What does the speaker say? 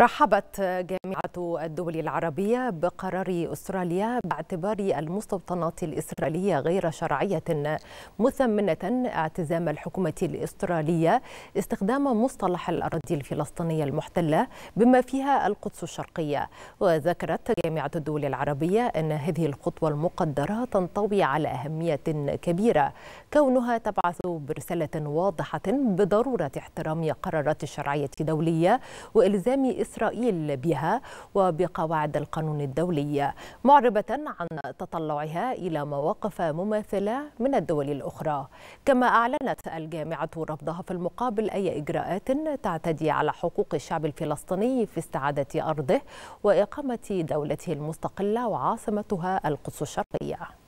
رحبت جامعة الدول العربية بقرار أستراليا باعتبار المستوطنات الإسرائيلية غير شرعية مثمنة اعتزام الحكومة الإسترالية استخدام مصطلح الأراضي الفلسطينية المحتلة بما فيها القدس الشرقية وذكرت جامعة الدول العربية أن هذه الخطوة المقدرة تنطوي على أهمية كبيرة كونها تبعث برسالة واضحة بضرورة احترام قرارات الشرعية الدولية وإلزام إسرائيل بها وبقواعد القانون الدولي معربة عن تطلعها إلى مواقف مماثلة من الدول الأخرى كما أعلنت الجامعة رفضها في المقابل أي إجراءات تعتدي على حقوق الشعب الفلسطيني في استعادة أرضه وإقامة دولته المستقلة وعاصمتها القدس الشرقية